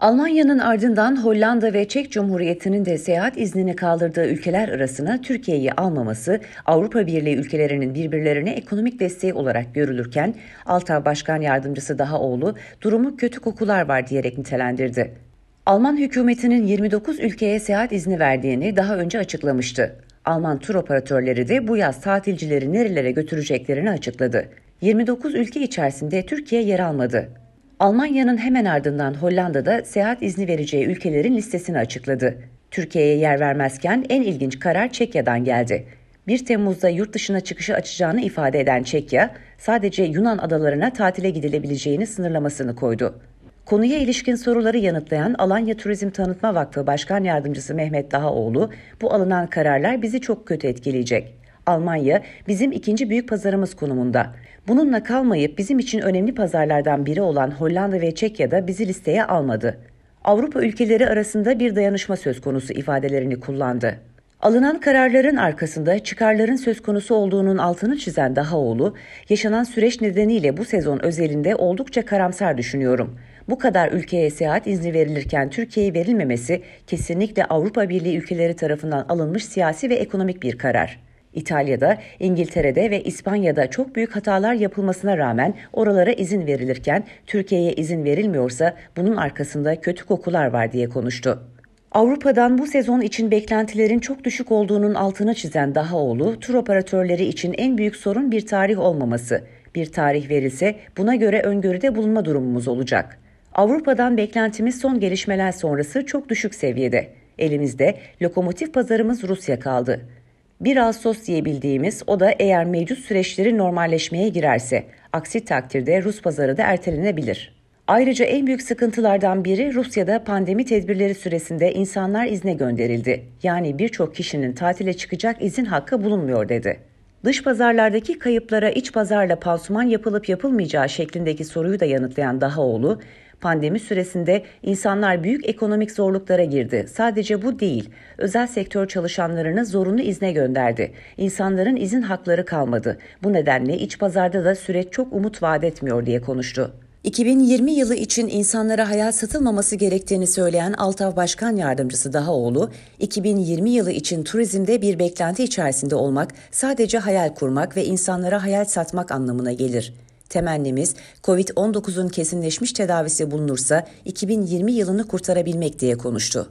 Almanya'nın ardından Hollanda ve Çek Cumhuriyeti'nin de seyahat iznini kaldırdığı ülkeler arasına Türkiye'yi almaması Avrupa Birliği ülkelerinin birbirlerine ekonomik desteği olarak görülürken Altar Başkan Yardımcısı Dahaoğlu durumu kötü kokular var diyerek nitelendirdi. Alman hükümetinin 29 ülkeye seyahat izni verdiğini daha önce açıklamıştı. Alman tur operatörleri de bu yaz tatilcileri nerelere götüreceklerini açıkladı. 29 ülke içerisinde Türkiye yer almadı. Almanya'nın hemen ardından Hollanda'da seyahat izni vereceği ülkelerin listesini açıkladı. Türkiye'ye yer vermezken en ilginç karar Çekya'dan geldi. 1 Temmuz'da yurt dışına çıkışı açacağını ifade eden Çekya, sadece Yunan adalarına tatile gidilebileceğini sınırlamasını koydu. Konuya ilişkin soruları yanıtlayan Alanya Turizm Tanıtma Vakfı Başkan Yardımcısı Mehmet Dahaoğlu, bu alınan kararlar bizi çok kötü etkileyecek. Almanya bizim ikinci büyük pazarımız konumunda. Bununla kalmayıp bizim için önemli pazarlardan biri olan Hollanda ve Çekya da bizi listeye almadı. Avrupa ülkeleri arasında bir dayanışma söz konusu ifadelerini kullandı. Alınan kararların arkasında çıkarların söz konusu olduğunun altını çizen Dahaoğlu, yaşanan süreç nedeniyle bu sezon özelinde oldukça karamsar düşünüyorum. Bu kadar ülkeye seyahat izni verilirken Türkiye'ye verilmemesi kesinlikle Avrupa Birliği ülkeleri tarafından alınmış siyasi ve ekonomik bir karar. İtalya'da, İngiltere'de ve İspanya'da çok büyük hatalar yapılmasına rağmen oralara izin verilirken Türkiye'ye izin verilmiyorsa bunun arkasında kötü kokular var diye konuştu. Avrupa'dan bu sezon için beklentilerin çok düşük olduğunun altını çizen Dahaoğlu, tur operatörleri için en büyük sorun bir tarih olmaması. Bir tarih verilse buna göre öngörüde bulunma durumumuz olacak. Avrupa'dan beklentimiz son gelişmeler sonrası çok düşük seviyede. Elimizde lokomotif pazarımız Rusya kaldı. 1 Ağustos diyebildiğimiz o da eğer mevcut süreçleri normalleşmeye girerse. Aksi takdirde Rus pazarı da ertelenebilir. Ayrıca en büyük sıkıntılardan biri Rusya'da pandemi tedbirleri süresinde insanlar izne gönderildi. Yani birçok kişinin tatile çıkacak izin hakkı bulunmuyor dedi. Dış pazarlardaki kayıplara iç pazarla pansuman yapılıp yapılmayacağı şeklindeki soruyu da yanıtlayan Dahaoğlu, Pandemi süresinde insanlar büyük ekonomik zorluklara girdi. Sadece bu değil, özel sektör çalışanlarını zorunlu izne gönderdi. İnsanların izin hakları kalmadı. Bu nedenle iç pazarda da süreç çok umut vaat etmiyor diye konuştu. 2020 yılı için insanlara hayal satılmaması gerektiğini söyleyen Altav Başkan Yardımcısı Dahaoğlu, 2020 yılı için turizmde bir beklenti içerisinde olmak sadece hayal kurmak ve insanlara hayal satmak anlamına gelir. Temennimiz COVID-19'un kesinleşmiş tedavisi bulunursa 2020 yılını kurtarabilmek diye konuştu.